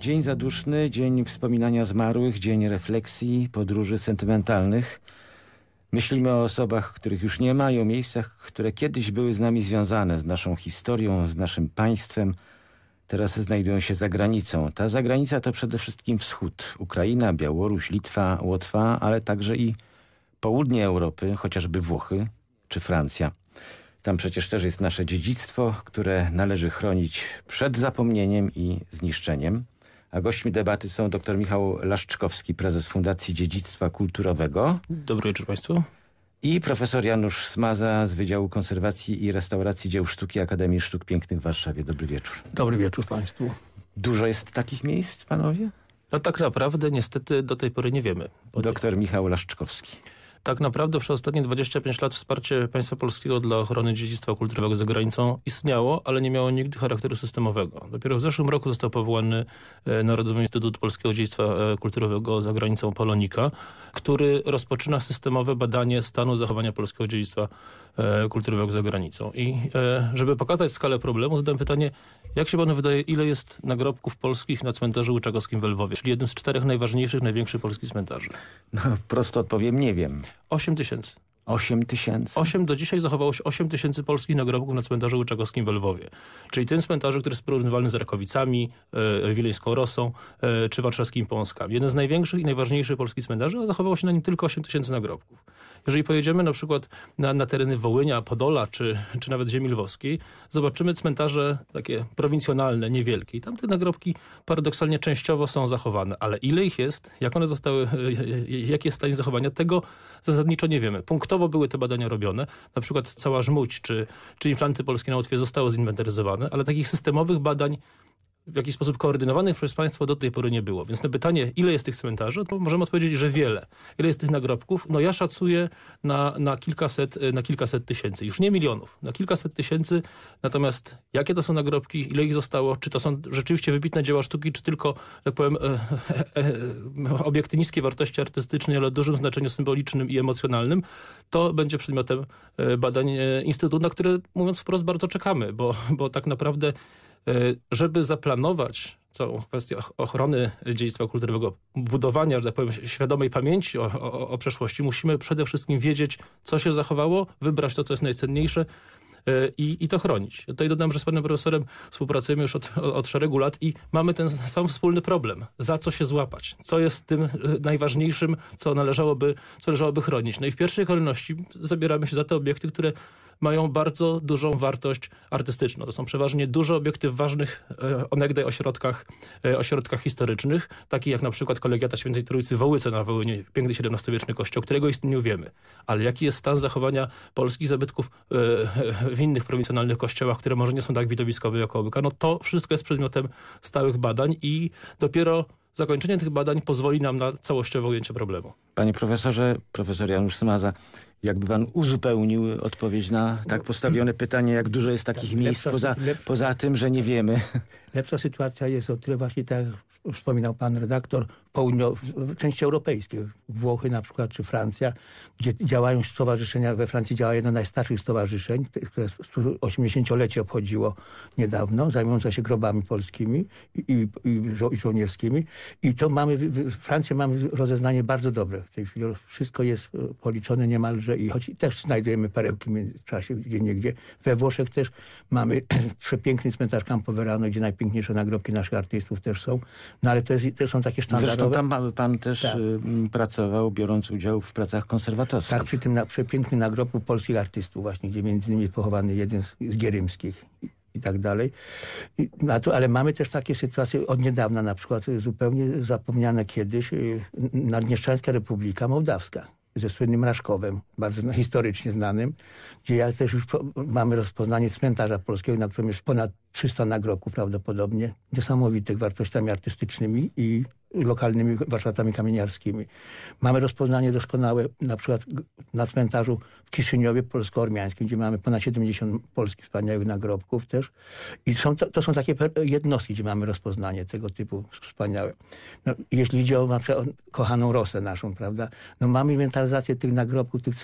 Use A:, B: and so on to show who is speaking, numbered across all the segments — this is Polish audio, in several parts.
A: Dzień zaduszny, dzień wspominania zmarłych, dzień refleksji, podróży sentymentalnych. Myślimy o osobach, których już nie ma i o miejscach, które kiedyś były z nami związane, z naszą historią, z naszym państwem. Teraz znajdują się za granicą. Ta zagranica to przede wszystkim wschód. Ukraina, Białoruś, Litwa, Łotwa, ale także i południe Europy, chociażby Włochy czy Francja. Tam przecież też jest nasze dziedzictwo, które należy chronić przed zapomnieniem i zniszczeniem. A gośćmi debaty są dr Michał Laszczkowski, prezes Fundacji Dziedzictwa Kulturowego. Dobry wieczór Państwu. I profesor Janusz Smaza z Wydziału Konserwacji i Restauracji Dzieł Sztuki Akademii Sztuk Pięknych w Warszawie. Dobry wieczór.
B: Dobry wieczór Państwu.
A: Dużo jest takich miejsc, panowie?
C: No tak naprawdę niestety do tej pory nie wiemy. Doktor Michał Laszczkowski tak naprawdę przez ostatnie 25 lat wsparcie państwa polskiego dla ochrony dziedzictwa kulturowego za granicą istniało, ale nie miało nigdy charakteru systemowego. Dopiero w zeszłym roku został powołany e, Narodowy Instytut Polskiego Dziedzictwa e, Kulturowego za granicą Polonika, który rozpoczyna systemowe badanie stanu zachowania polskiego dziedzictwa E, kultury walk za granicą. I e, żeby pokazać skalę problemu, zadałem pytanie, jak się panu wydaje, ile jest nagrobków polskich na cmentarzu Łyczakowskim w Lwowie, czyli jednym z czterech najważniejszych, największych polskich cmentarzy?
A: No, prosto
C: odpowiem, nie wiem. 8 tysięcy. 8 tysięcy. 8 do dzisiaj zachowało się 8 tysięcy polskich nagrobków na cmentarzu Łyczakowskim w Lwowie. Czyli tym cmentarzu, który jest porównywalny z Rakowicami, e, Wileńską Rosą e, czy warszawskim Pąskam. Jeden z największych i najważniejszych polskich cmentarzy, a zachowało się na nim tylko 8 tysięcy nagrobków. Jeżeli pojedziemy na przykład na, na, tereny Wołynia, Podola czy, czy nawet ziemi lwowskiej, zobaczymy cmentarze takie prowincjonalne, niewielkie. I tam te nagrobki paradoksalnie częściowo są zachowane, ale ile ich jest, jak one zostały, jaki jest stan zachowania, tego zasadniczo nie wiemy. Punktowo były te badania robione, na przykład cała żmudź czy, czy implanty polskie na Łotwie zostały zinwentaryzowane, ale takich systemowych badań w jakiś sposób koordynowanych przez państwo do tej pory nie było. Więc na pytanie, ile jest tych cmentarzy, to możemy odpowiedzieć, że wiele. Ile jest tych nagrobków? No ja szacuję na, na, kilkaset, e, na kilkaset tysięcy, już nie milionów, na kilkaset tysięcy. Natomiast jakie to są nagrobki, ile ich zostało, czy to są rzeczywiście wybitne dzieła sztuki, czy tylko, jak powiem, e, e, e, obiekty niskiej wartości artystycznej, ale o dużym znaczeniu symbolicznym i emocjonalnym, to będzie przedmiotem e, badań e, Instytutu, na które, mówiąc wprost, bardzo czekamy, bo, bo tak naprawdę E, żeby zaplanować całą kwestię ochrony dziedzictwa kulturowego, budowania, że tak powiem, świadomej pamięci o, o, o przeszłości, musimy przede wszystkim wiedzieć, co się zachowało, wybrać to, co jest najcenniejsze, e, i, i to chronić. Tutaj dodam, że z panem profesorem współpracujemy już od, od szeregu lat i mamy ten sam wspólny problem. Za co się złapać? Co jest tym e, najważniejszym, co należałoby, co należałoby chronić? No i w pierwszej kolejności zabieramy się za te obiekty, które mają bardzo dużą wartość artystyczną. To są przeważnie duże obiekty w ważnych e, onegdaj ośrodkach, e, ośrodkach historycznych, takich jak na przykład kolegiata Świętej Trójcy Wołyce na Wołynie, piękny XVII-wieczny kościół, którego istnieniu wiemy. Ale jaki jest stan zachowania polskich zabytków e, w innych prowincjonalnych kościołach, które może nie są tak widowiskowe jak obyka? No to wszystko jest przedmiotem stałych badań i dopiero zakończenie tych badań pozwoli nam na całościowe ujęcie problemu.
A: Panie profesorze, profesor Janusz Smaza, jakby pan uzupełnił odpowiedź na tak postawione pytanie, jak dużo jest takich lepsza, miejsc poza, lepsza, poza tym, że nie wiemy.
B: Lepsza sytuacja jest o tyle właśnie tak, jak wspominał pan redaktor, części europejskie, Włochy na przykład, czy Francja, gdzie działają stowarzyszenia, we Francji działa jedno z najstarszych stowarzyszeń, które 80-lecie obchodziło niedawno, zajmujące się grobami polskimi i, i, i, i żołnierskimi. I to mamy, w Francji mamy rozeznanie bardzo dobre. W tej chwili wszystko jest e, policzone niemalże i choć też znajdujemy perełki w czasie gdzie niegdzie. We Włoszech też mamy przepiękny cmentarz Verano, gdzie najpiękniejsze nagrobki naszych artystów też są. No ale to, jest, to są takie standardy. Zresztą tam pan, pan też tak. Y, pracował, biorąc udział w pracach konserwatorskich. Tak, przy tym na, przepięknym nagrobku polskich artystów właśnie, gdzie między innymi pochowany jeden z, z Gierymskich i tak dalej. I, to, no ale mamy też takie sytuacje od niedawna, na przykład zupełnie zapomniane kiedyś y, Naddniestrzańska Republika Mołdawska ze słynnym Raszkowem, bardzo no, historycznie znanym, gdzie ja też już mamy rozpoznanie cmentarza polskiego, na którym jest ponad 300 nagrobków prawdopodobnie, niesamowitych wartościami artystycznymi i lokalnymi warsztatami kamieniarskimi. Mamy rozpoznanie doskonałe na przykład na cmentarzu w Kiszyniowie polsko-ormiańskim, gdzie mamy ponad 70 polskich wspaniałych nagrobków też. I są to, to, są takie jednostki, gdzie mamy rozpoznanie tego typu wspaniałe. No, jeśli idzie o na przykład, o kochaną Rosę naszą, prawda, no mamy inwentaryzację tych nagrobków, tych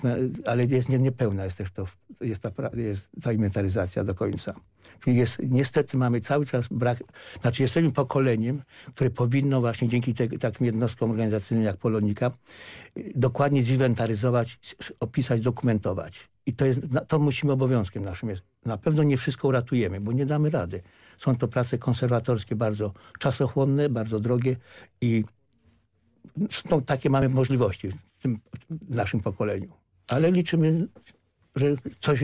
B: ale jest nie, niepełna jest też to, jest ta, jest ta inwentaryzacja do końca. Czyli jest, niestety mamy cały czas brak, znaczy jesteśmy pokoleniem, które powinno właśnie dzięki te, takim jednostkom organizacyjnym jak Polonika y, dokładnie zinwentaryzować, opisać, dokumentować. I to, jest, to musimy obowiązkiem naszym jest. Na pewno nie wszystko uratujemy, bo nie damy rady. Są to prace konserwatorskie bardzo czasochłonne, bardzo drogie i no, takie mamy możliwości w tym naszym pokoleniu. Ale liczymy, że coś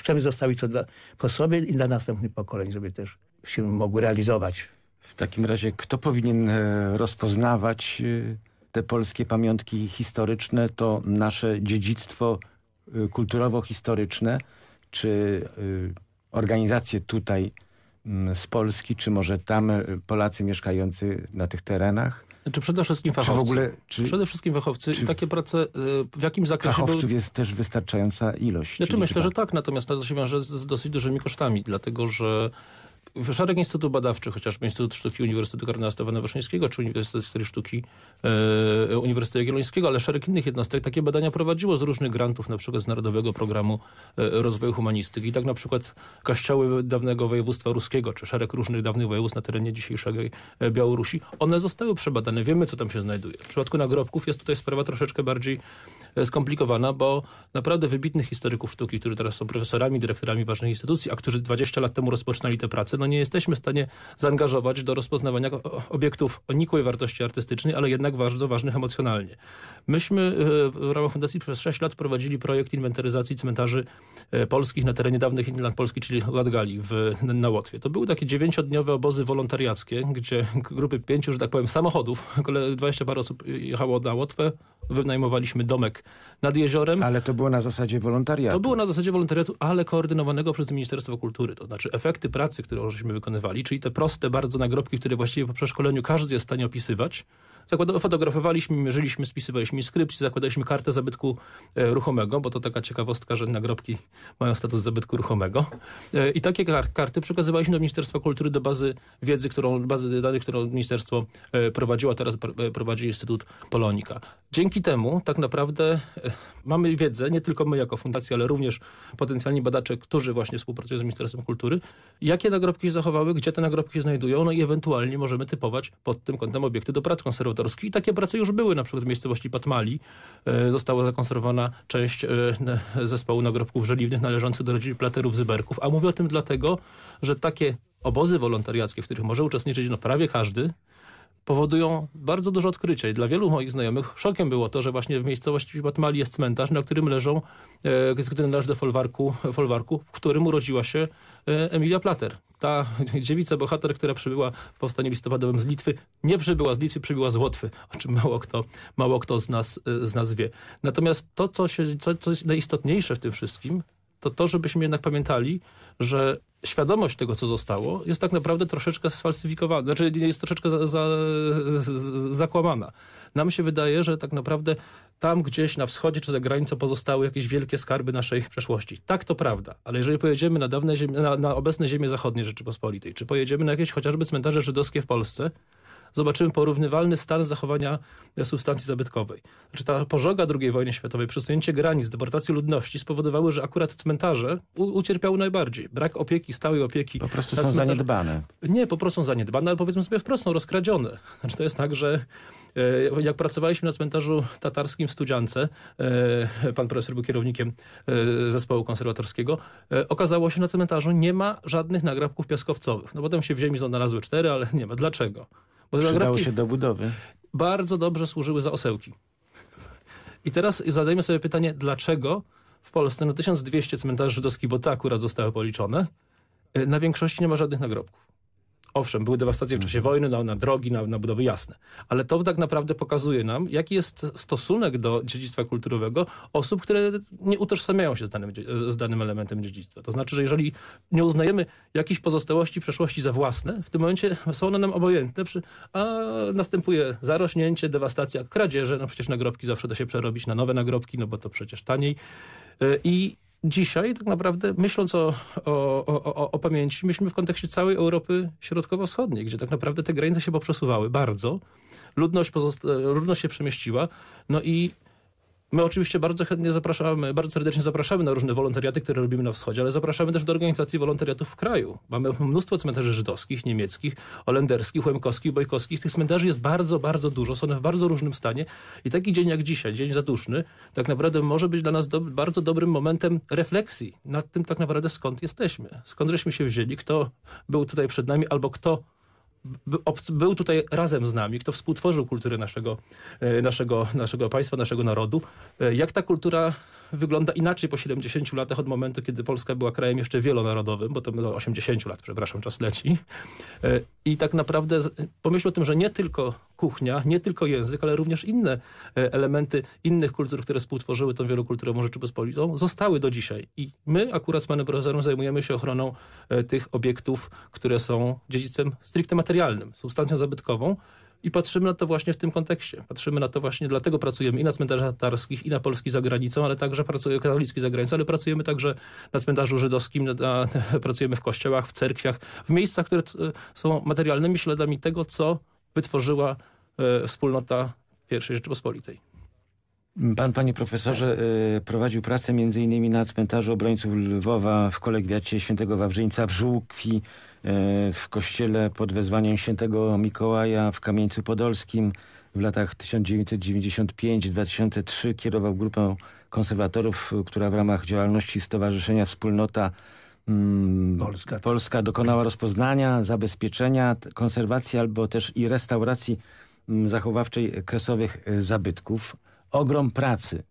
B: chcemy zostawić to dla, po sobie i dla następnych pokoleń, żeby też
A: się mogły realizować. W takim razie kto powinien e, rozpoznawać e, te polskie pamiątki historyczne, to nasze dziedzictwo e, kulturowo-historyczne, czy organizacje tutaj mm, z Polski, czy może tam Polacy mieszkający na tych terenach?
C: Czy znaczy, przede wszystkim fachowcy? Czy w ogóle, czy, przede wszystkim fachowcy czy, takie prace e, w jakim zakresie... Fachowców były...
A: jest też wystarczająca ilość. Znaczy
C: myślę, że tak, natomiast to się wiąże z dosyć dużymi kosztami, dlatego że szereg instytutów badawczych, chociażby Instytut Sztuki Uniwersytetu Kardynała Stefana Wyszyńskiego czy Uniwersytet Historii Sztuki e, Uniwersytetu Jagiellońskiego, ale szereg innych jednostek takie badania prowadziło z różnych grantów, na przykład z Narodowego Programu e, Rozwoju Humanistyki. I tak na przykład kościoły dawnego województwa ruskiego, czy szereg różnych dawnych województw na terenie dzisiejszej e, Białorusi, one zostały przebadane, wiemy co tam się znajduje. W przypadku nagrobków jest tutaj sprawa troszeczkę bardziej skomplikowana, bo naprawdę wybitnych historyków sztuki, którzy teraz są profesorami, dyrektorami ważnych instytucji, a którzy 20 lat temu rozpoczynali te prace, no nie jesteśmy w stanie zaangażować do rozpoznawania obiektów o nikłej wartości artystycznej, ale jednak bardzo ważnych emocjonalnie. Myśmy e, w ramach Fundacji przez 6 lat prowadzili projekt inwentaryzacji cmentarzy e, polskich na terenie dawnych Inland Polski, czyli Latgali w, na Łotwie. To były takie dziewięciodniowe obozy wolontariackie, gdzie grupy pięciu, że tak powiem, samochodów, 20 par osób jechało na Łotwę, wynajmowaliśmy domek nad jeziorem. Ale to było na zasadzie wolontariatu. To było na zasadzie wolontariatu, ale koordynowanego przez Ministerstwo Kultury. To znaczy efekty pracy, którą żeśmy wykonywali, czyli te proste bardzo nagrobki, które właściwie po przeszkoleniu każdy jest w stanie opisywać, Fotografowaliśmy, mierzyliśmy, spisywaliśmy inskrypcje, zakładaliśmy kartę zabytku e, ruchomego, bo to taka ciekawostka, że nagrobki mają status zabytku ruchomego. E, I takie karty przekazywaliśmy do Ministerstwa Kultury, do bazy wiedzy, którą, bazy danych, którą ministerstwo e, prowadziło, a teraz prowadzi Instytut Polonika. Dzięki temu tak naprawdę mamy wiedzę, nie tylko my jako fundacja, ale również potencjalni badacze, którzy właśnie współpracują z Ministerstwem Kultury, jakie nagrobki się zachowały, gdzie te nagrobki się znajdują, no i ewentualnie możemy typować pod tym kątem obiekty do prac konserwatorskich i takie prace już były, na przykład w miejscowości Patmali e, została zakonserwowana część e, zespołu nagrobków żeliwnych należących do rodziny platerów Zyberków. A mówię o tym dlatego, że takie obozy wolontariackie, w których może uczestniczyć no, prawie każdy, powodują bardzo dużo odkrycia. I dla wielu moich znajomych szokiem było to, że właśnie w miejscowości Batmali jest cmentarz, na którym leżą, e, który należy do folwarku, folwarku, w którym urodziła się Emilia Plater ta dziewica bohater, która przybyła w powstaniu listopadowym z Litwy, nie przybyła z Litwy, przybyła z Łotwy, o czym mało kto, mało kto z, nas, y, z nas wie. Natomiast to, co, się, co, co jest najistotniejsze w tym wszystkim, to to, żebyśmy jednak pamiętali, że świadomość tego, co zostało, jest tak naprawdę troszeczkę sfalsyfikowana, znaczy jest troszeczkę za, za, zakłamana. Nam się wydaje, że tak naprawdę tam gdzieś na wschodzie czy za granicą pozostały jakieś wielkie skarby naszej przeszłości. Tak to prawda, ale jeżeli pojedziemy na, dawne ziemi, na, na obecne ziemie zachodnie Rzeczypospolitej, czy pojedziemy na jakieś chociażby cmentarze żydowskie w Polsce, zobaczymy porównywalny stan zachowania substancji zabytkowej. Znaczy ta pożoga II wojny światowej, przesunięcie granic, deportacje ludności spowodowały, że akurat cmentarze ucierpiały najbardziej. Brak opieki, stałej opieki. Po prostu są cmentarze. zaniedbane. Nie, po prostu są zaniedbane, ale powiedzmy sobie wprost, są rozkradzione. Znaczy to jest tak, że e, jak pracowaliśmy na cmentarzu tatarskim w Studziance, e, pan profesor był kierownikiem e, zespołu konserwatorskiego, okazało się, że na cmentarzu nie ma żadnych nagrabków piaskowcowych. No potem się w ziemi znalazły cztery, ale nie ma. Dlaczego? Bo Przydało się do budowy. Bardzo dobrze służyły za osełki. I teraz zadajmy sobie pytanie, dlaczego w Polsce na no, 1200 cmentarzy żydowskich, bo tak akurat zostały policzone, y, na większości nie ma żadnych nagrobków. Owszem, były dewastacje w czasie mhm. wojny, na, na drogi, na, na, budowy, jasne. Ale to tak naprawdę pokazuje nam, jaki jest stosunek do dziedzictwa kulturowego osób, które nie utożsamiają się z danym, z danym elementem dziedzictwa. To znaczy, że jeżeli nie uznajemy jakichś pozostałości przeszłości za własne, w tym momencie są one nam obojętne, przy, a następuje zarośnięcie, dewastacja, kradzieże. No przecież nagrobki zawsze da się przerobić na nowe nagrobki, no bo to przecież taniej. E, I dzisiaj tak naprawdę myśląc o, o, o, o pamięci, myślimy w kontekście całej Europy Środkowo-Wschodniej, gdzie tak naprawdę te granice się poprzesuwały bardzo, ludność, ludność się przemieściła, no i My oczywiście bardzo chętnie zapraszamy, bardzo serdecznie zapraszamy na różne wolontariaty, które robimy na wschodzie, ale zapraszamy też do organizacji wolontariatów w kraju. Mamy mnóstwo cmentarzy żydowskich, niemieckich, holenderskich, łemkowskich, bojkowskich. Tych cmentarzy jest bardzo, bardzo dużo, są one w bardzo różnym stanie i taki dzień jak dzisiaj, dzień zaduszny, tak naprawdę może być dla nas do, bardzo dobrym momentem refleksji nad tym tak naprawdę skąd jesteśmy, skąd żeśmy się wzięli, kto był tutaj przed nami albo kto był tutaj razem z nami, kto współtworzył kultury naszego, e, naszego, naszego państwa, naszego narodu, e, jak ta kultura wygląda inaczej po 70 latach od momentu, kiedy Polska była krajem jeszcze wielonarodowym, bo to było 80 lat, przepraszam, czas leci. E, I tak naprawdę pomyśl o tym, że nie tylko kuchnia, nie tylko język, ale również inne e, elementy innych kultur, które współtworzyły tą wielokulturową Rzeczypospolitą, zostały do dzisiaj. I my akurat z Manebrozerum zajmujemy się ochroną e, tych obiektów, które są dziedzictwem stricte materialnym, substancją zabytkową, i patrzymy na to właśnie w tym kontekście. Patrzymy na to właśnie, dlatego pracujemy i na cmentarzach tatarskich, i na Polski za granicą, ale także pracujemy katolicki za granicą, ale pracujemy także na cmentarzu żydowskim, na, na, pracujemy w kościołach, w cerkwiach, w miejscach, które są materialnymi śladami tego, co wytworzyła e, wspólnota I Rzeczypospolitej.
A: Pan, panie profesorze, e, prowadził pracę m.in. na cmentarzu obrońców Lwowa, w kolegwiacie świętego Wawrzyńca, w Żółkwi, e, w kościele pod wezwaniem świętego Mikołaja w Kamieńcu Podolskim. W latach 1995-2003 kierował grupą konserwatorów, która w ramach działalności Stowarzyszenia Wspólnota mm, Polska. Polska dokonała rozpoznania, zabezpieczenia, konserwacji albo też i restauracji mm, zachowawczej kresowych zabytków ogrom pracy.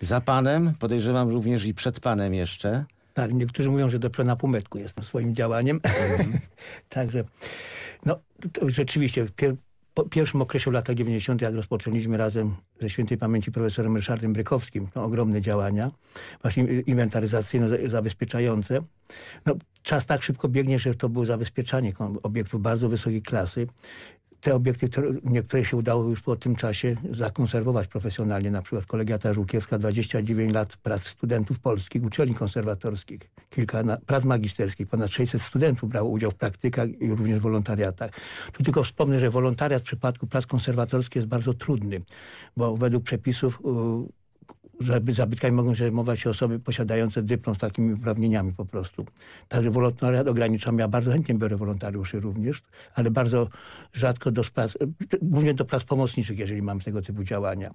A: Za panem, podejrzewam również i przed panem jeszcze.
B: Tak, niektórzy mówią, że dopiero na półmetku jestem swoim działaniem. Mhm. Także, no rzeczywiście, pier, po pierwszym okresie lata 90., jak rozpoczęliśmy razem ze świętej pamięci profesorem Ryszardem Brykowskim no, ogromne działania, właśnie inwentaryzacyjne, zabezpieczające No, czas tak szybko biegnie, że to było zabezpieczanie obiektów bardzo wysokiej klasy te obiekty, niektóre się udało już po tym czasie zakonserwować profesjonalnie, na przykład kolegia Tarzukiewska, 29 lat prac studentów polskich, uczelni konserwatorskich, kilka na, prac magisterskich, ponad 600 studentów brało udział w praktykach i również w wolontariatach. Tu tylko wspomnę, że wolontariat w przypadku prac konserwatorskich jest bardzo trudny, bo według przepisów zabytkami mogą zajmować się osoby posiadające dyplom z takimi uprawnieniami po prostu. Także wolontariat ograniczam. Ja bardzo chętnie biorę wolontariuszy również, ale bardzo rzadko do spraw, głównie do prac pomocniczych, jeżeli mamy tego typu działania.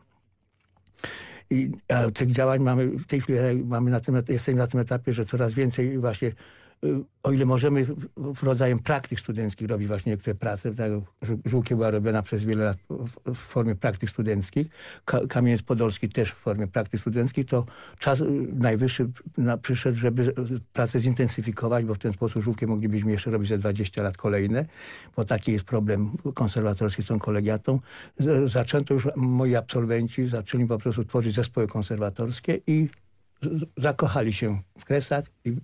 B: I, tych działań mamy, w tej chwili e, mamy na tym, na tym etapie, że coraz więcej właśnie Y, o ile możemy w rodzajem praktyk studenckich robić właśnie niektóre prace, tak, Żółkie była robiona przez wiele lat w formie praktyk studenckich, Kamieniec Podolski też w formie praktyk studenckich, to czas y, najwyższy na, przyszedł, żeby y, pracę zintensyfikować, bo w ten sposób Żółkie moglibyśmy jeszcze robić za 20 lat kolejne, bo taki jest problem konserwatorski z tą kolegiatą. Zaczęto już, moi absolwenci zaczęli po prostu tworzyć zespoły konserwatorskie i zakochali się w kresach i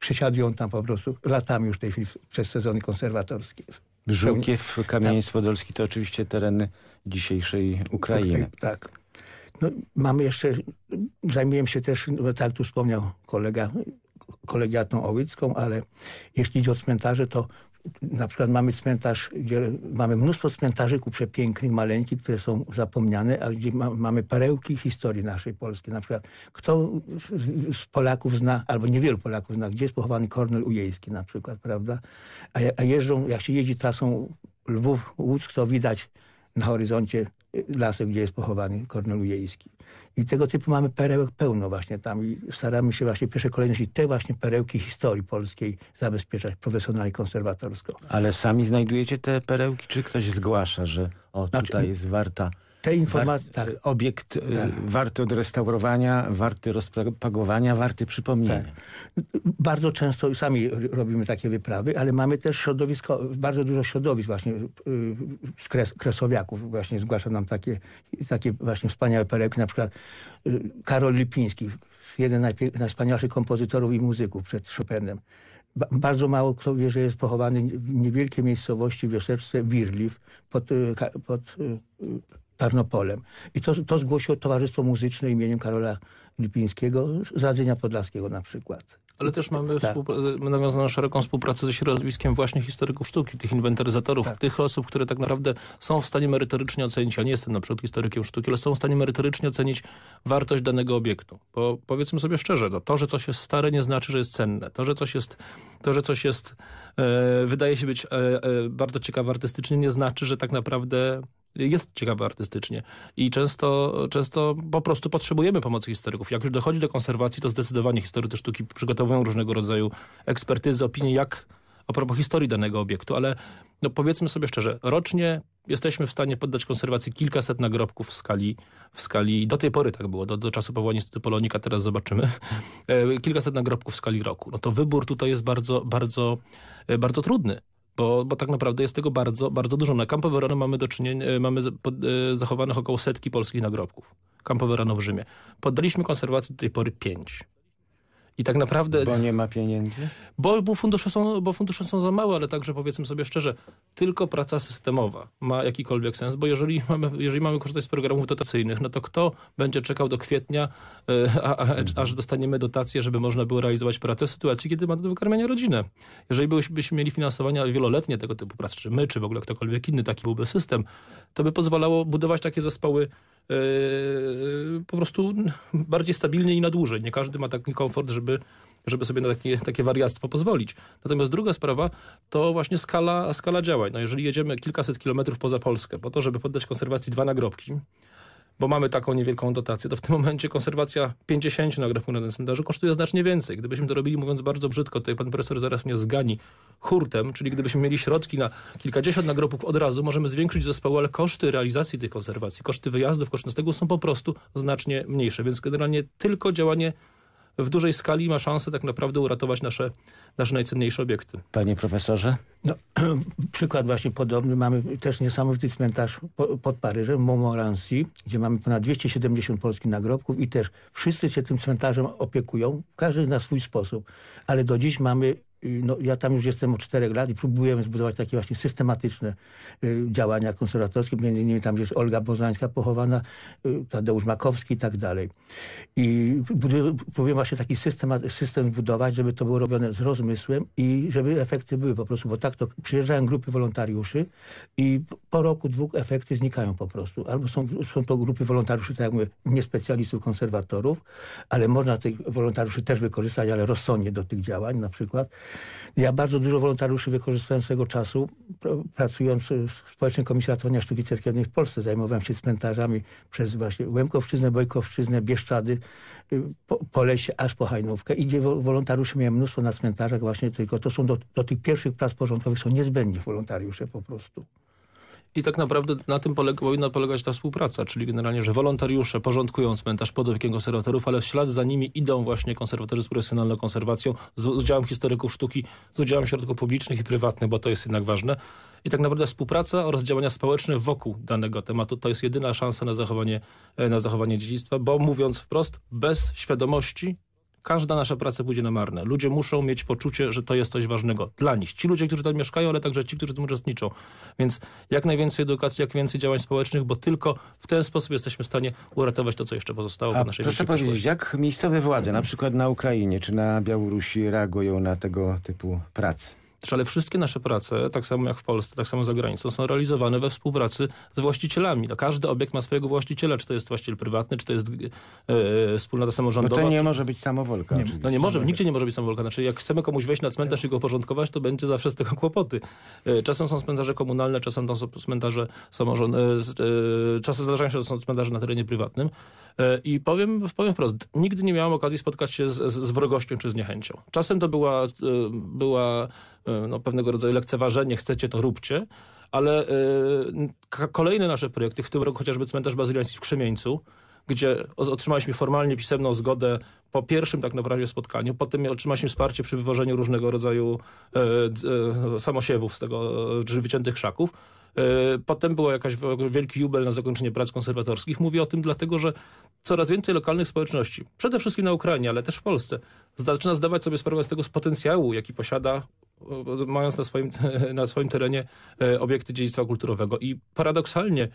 B: przesiadują tam po prostu latami już w tej chwili przez sezony konserwatorskie.
A: Żółkiew, Kamieniec Podolski tak. to oczywiście tereny dzisiejszej Ukrainy. Tak. tak.
B: No, mamy jeszcze, zajmujemy się też, no, tak tu wspomniał kolega, kolegiatą ołycką, ale jeśli idzie o cmentarze, to na przykład mamy cmentarz, gdzie mamy mnóstwo cmentarzyków przepięknych, maleńkich, które są zapomniane, a gdzie ma, mamy perełki historii naszej Polski. Na przykład kto z Polaków zna, albo niewielu Polaków zna, gdzie jest pochowany Kornel Ujejski na przykład, prawda? A, a jeżdżą, jak się jeździ trasą Lwów-Łódź, to widać na horyzoncie lasem, gdzie jest pochowany Kornel Jejski. I tego typu mamy perełek pełno właśnie tam i staramy się właśnie w pierwszej kolejności te właśnie perełki historii polskiej zabezpieczać profesjonalnie konserwatorsko.
A: Ale sami znajdujecie te perełki, czy ktoś zgłasza, że o, znaczy, tutaj znaczy, jest warta te informacje, tak. obiekt y, tak. warty odrestaurowania,
B: warty rozpagowania, warty przypomnienia. Tak. Bardzo często sami robimy takie wyprawy, ale mamy też środowisko, bardzo dużo środowisk właśnie y, z kres, Kresowiaków właśnie zgłasza nam takie, takie właśnie wspaniałe perełki, na przykład y, Karol Lipiński, jeden z najwspanialszych kompozytorów i muzyków przed Chopinem. Ba bardzo mało kto wie, że jest pochowany w niewielkiej miejscowości, w wioseczce Wirliw pod, pod Tarnopolem. I to, to zgłosiło Towarzystwo Muzyczne imieniem Karola Lipińskiego, z Radzenia Podlaskiego na przykład.
C: Ale też mamy tak. Y, nawiązaną szeroką współpracę ze środowiskiem właśnie historyków sztuki, tych inwentaryzatorów, tak. tych osób, które tak naprawdę są w stanie merytorycznie ocenić, ja nie jestem na przykład historykiem sztuki, ale są w stanie merytorycznie ocenić wartość danego obiektu. Bo powiedzmy sobie szczerze, no, to, że coś jest stare nie znaczy, że jest cenne. To, że coś jest, to, że coś jest e, wydaje się być e, e, bardzo ciekawe artystycznie nie znaczy, że tak naprawdę jest ciekawy artystycznie i często, często po prostu potrzebujemy pomocy historyków. Jak już dochodzi do konserwacji, to zdecydowanie historycy sztuki przygotowują różnego rodzaju ekspertyzy, opinie, jak a propos historii danego obiektu, ale no powiedzmy sobie szczerze, rocznie jesteśmy w stanie poddać konserwacji kilkaset nagrobków w skali, w skali do tej pory tak było, do, do czasu powołania Instytutu Polonika, teraz zobaczymy, e, kilkaset nagrobków w skali roku. No to wybór tutaj jest bardzo, bardzo, e, bardzo trudny bo, bo tak naprawdę jest tego bardzo, bardzo dużo. Na Campo Verano mamy do czynienia, e, mamy e, zachowanych około setki polskich nagrobków. Campo Verano w Rzymie. Poddaliśmy konserwacji do tej pory pięć. I tak naprawdę... Bo nie ma pieniędzy? Bo, bo, fundusze, są, bo fundusze są za małe, ale także powiedzmy sobie szczerze, tylko praca systemowa ma jakikolwiek sens, bo jeżeli mamy, jeżeli mamy korzystać z programów dotacyjnych, no to kto będzie czekał do kwietnia, e, a, a, mhm. aż dostaniemy dotację, żeby można było realizować pracę w sytuacji, kiedy ma do wykarmienia rodzinę. Jeżeli byśmy mieli finansowania wieloletnie tego typu prac, czy my, czy w ogóle ktokolwiek inny, taki byłby system, to by pozwalało budować takie zespoły Yy, po prostu bardziej stabilnie i na dłużej. Nie każdy ma taki komfort, żeby, żeby sobie na takie, takie wariactwo pozwolić. Natomiast druga sprawa to właśnie skala, skala działań. No jeżeli jedziemy kilkaset kilometrów poza Polskę po to, żeby poddać konserwacji dwa nagrobki, bo mamy taką niewielką dotację, to w tym momencie konserwacja 50 agrafów na ten cmentarzu kosztuje znacznie więcej. Gdybyśmy to robili, mówiąc bardzo brzydko, tutaj pan profesor zaraz mnie zgani hurtem, czyli gdybyśmy mieli środki na kilkadziesiąt nagrobków od razu, możemy zwiększyć zespołu, ale koszty realizacji tych konserwacji, koszty wyjazdów, koszty no tego są po prostu znacznie mniejsze. Więc generalnie tylko działanie w dużej skali ma szansę tak naprawdę uratować nasze, nasze najcenniejsze obiekty.
A: Panie profesorze?
B: No, przykład właśnie podobny. Mamy też niesamowity cmentarz pod Paryżem, Montmorency, gdzie mamy ponad 270 polskich nagrobków i też wszyscy się tym cmentarzem opiekują, każdy na swój sposób. Ale do dziś mamy Y, no, ja tam już jestem od czterech lat i próbujemy zbudować takie właśnie systematyczne y, działania konserwatorskie. Między innymi tam jest Olga Bozańska pochowana, y, Tadeusz Makowski i tak dalej. I próbujemy właśnie taki system, system budować, żeby to było robione z rozmysłem i żeby efekty były po prostu, bo tak to przyjeżdżają grupy wolontariuszy i po roku, dwóch efekty znikają po prostu. Albo są, są to grupy wolontariuszy, tak jak mówię, nie specjalistów, konserwatorów, ale można tych wolontariuszy też wykorzystać, ale rozsądnie do tych działań na przykład ja bardzo dużo wolontariuszy wykorzystałem swego czasu, pracując w Społecznej Komisji Ratowania Sztuki Cerkiewnej w Polsce. Zajmowałem się cmentarzami przez właśnie Łemkowszczyznę, Bojkowszczyznę, Bieszczady, y, po, lesie, aż po Hajnówkę. Idzie wolontariuszy, miałem mnóstwo na cmentarzach właśnie tylko. To są do, do tych pierwszych prac porządkowych są niezbędni wolontariusze po prostu.
C: I tak naprawdę na tym polega, powinna polegać ta współpraca, czyli generalnie, że wolontariusze porządkują cmentarz pod opieką konserwatorów, ale w ślad za nimi idą właśnie konserwatorzy z profesjonalną konserwacją, z udziałem historyków sztuki, z udziałem środków publicznych i prywatnych, bo to jest jednak ważne. I tak naprawdę współpraca oraz działania społeczne wokół danego tematu to jest jedyna szansa na zachowanie, e, na zachowanie dziedzictwa, bo mówiąc wprost, bez świadomości Każda nasza praca pójdzie na marne. Ludzie muszą mieć poczucie, że to jest coś ważnego dla nich. Ci ludzie, którzy tam mieszkają, ale także ci, którzy w tym uczestniczą. Więc jak najwięcej edukacji, jak więcej działań społecznych, bo tylko w ten sposób jesteśmy w stanie uratować to, co jeszcze pozostało A po naszej Proszę powiedzieć,
A: jak miejscowe władze, na mhm. przykład na Ukrainie czy na Białorusi, reagują na tego typu pracę?
C: ale wszystkie nasze prace, tak samo jak w Polsce, tak samo za granicą, są realizowane we współpracy z właścicielami. No, każdy obiekt ma swojego właściciela, czy to jest właściciel prywatny, czy to jest e, e wspólnota samorządowa. No to nie czy...
A: może być samowolka. Nie, no nie może, no
C: nigdzie tak. nie może być samowolka. Znaczy, jak chcemy komuś wejść na cmentarz i go porządkować, to będzie zawsze z tego kłopoty. E, czasem są cmentarze komunalne, czasem to są cmentarze samorządowe. E, czasem zdarzają się, że są cmentarze na terenie prywatnym. I powiem, powiem wprost, nigdy nie miałem okazji spotkać się z, z wrogością czy z niechęcią. Czasem to była, była E, no, pewnego rodzaju lekceważenie, chcecie to róbcie, ale y, kolejne nasze projekty, w tym roku chociażby cmentarz bazyliański w Krzemieńcu, gdzie otrzymaliśmy formalnie pisemną zgodę po pierwszym tak naprawdę spotkaniu, potem otrzymaliśmy wsparcie przy wywożeniu różnego rodzaju e, samosiewów z tego, czy wyciętych krzaków. potem był jakiś wielki jubel na zakończenie prac konserwatorskich. Mówię o tym dlatego, że coraz więcej lokalnych społeczności, przede wszystkim na Ukrainie, ale też w Polsce, zaczyna zdawać sobie sprawę z tego z potencjału, jaki posiada mając na swoim, na swoim terenie e, obiekty dziedzictwa kulturowego. I paradoksalnie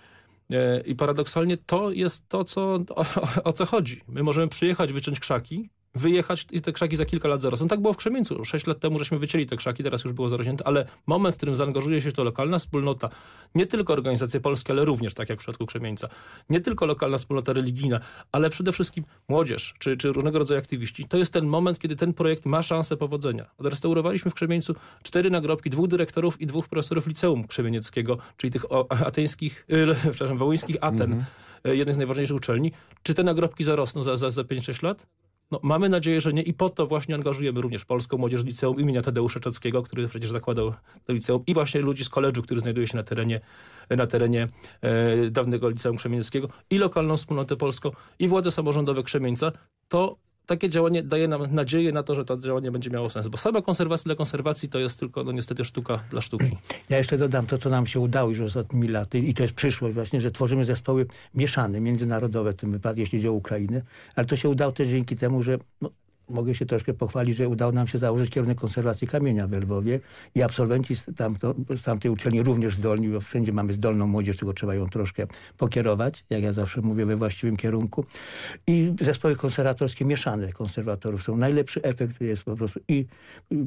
C: e, i paradoksalnie to jest to, co, o, o, co chodzi. My możemy przyjechać, wyciąć krzaki, wyjechać i te krzaki za kilka lat zarosną. Tak było w Krzemieńcu. Sześć lat temu żeśmy wycięli te krzaki, teraz już było zarośnięte, ale moment, w którym zaangażuje się to lokalna wspólnota, nie tylko organizacje polskie, ale również, tak jak w przypadku Krzemieńca, nie tylko lokalna wspólnota religijna, ale przede wszystkim młodzież, czy, czy różnego rodzaju aktywiści, to jest ten moment, kiedy ten projekt ma szansę powodzenia. Odrestaurowaliśmy w Krzemieńcu cztery nagrobki dwóch dyrektorów i dwóch profesorów liceum krzemienieckiego, czyli tych ateńskich, yy, przepraszam, wołyńskich Aten, mm -hmm. jednej z najważniejszych uczelni. Czy te nagrobki zarosną za, za, za 5-6 lat? No, mamy nadzieję, że nie i po to właśnie angażujemy również polską młodzież liceum imienia Tadeusza Czockiego, który przecież zakładał to liceum i właśnie ludzi z koledżu, który znajduje się na terenie, na terenie e, dawnego liceum krzemieńskiego i lokalną wspólnotę polską i władze samorządowe Krzemieńca. To takie działanie daje nam nadzieję na to, że to działanie będzie miało sens. Bo sama konserwacja dla konserwacji to jest tylko no, niestety sztuka dla sztuki.
B: Ja jeszcze dodam to, co nam się udało już ostatnimi laty i to jest przyszłość właśnie, że tworzymy zespoły mieszane, międzynarodowe w tym wypadku, jeśli chodzi o Ukrainę, ale to się udało też dzięki temu, że no, mogę się troszkę pochwalić, że udało nam się założyć kierunek konserwacji kamienia w Lwowie i absolwenci z, tamto, z tamtej uczelni również zdolni, bo wszędzie mamy zdolną młodzież, tylko trzeba ją troszkę pokierować, jak ja zawsze mówię, we właściwym kierunku. I zespoły konserwatorskie mieszane konserwatorów są. Najlepszy efekt jest po prostu i, i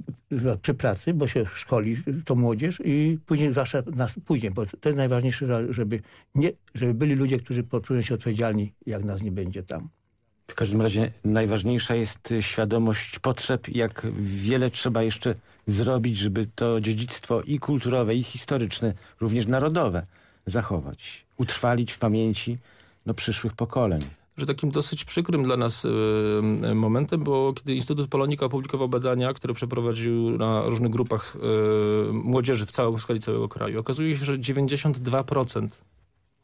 B: przy pracy, bo się szkoli to młodzież i później, zwłaszcza nas, później, bo to jest najważniejsze, żeby, nie, żeby byli ludzie, którzy poczują się odpowiedzialni, jak nas nie będzie tam. W każdym razie
A: najważniejsza jest y, świadomość potrzeb, jak wiele trzeba jeszcze zrobić, żeby to dziedzictwo i kulturowe, i historyczne, również narodowe zachować, utrwalić w pamięci no, przyszłych pokoleń
C: że takim dosyć przykrym dla nas y, y momentem było, kiedy Instytut Polonika opublikował badania, które przeprowadził na różnych grupach y, młodzieży w, całym, skali całego kraju. Okazuje się, że 92%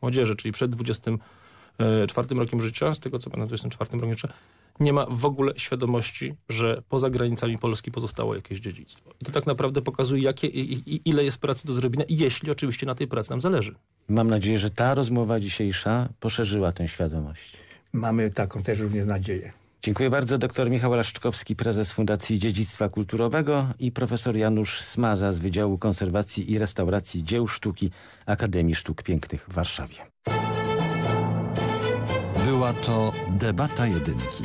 C: młodzieży, czyli przed 20 E, czwartym rokiem życia, z tego co pamiętam, to jestem czwartym rokiem życia, nie ma w ogóle świadomości, że poza granicami Polski pozostało jakieś dziedzictwo. I to tak naprawdę pokazuje, jakie, i, i, ile jest pracy do zrobienia, jeśli oczywiście na tej pracy nam zależy.
A: Mam nadzieję, że ta rozmowa dzisiejsza poszerzyła tę świadomość.
B: Mamy taką też również nadzieję.
A: Dziękuję bardzo. Dr Michał Raszczkowski, prezes Fundacji Dziedzictwa Kulturowego i profesor Janusz Smaza z Wydziału Konserwacji i Restauracji Dzieł Sztuki Akademii Sztuk Pięknych w Warszawie. Była to debata jedynki.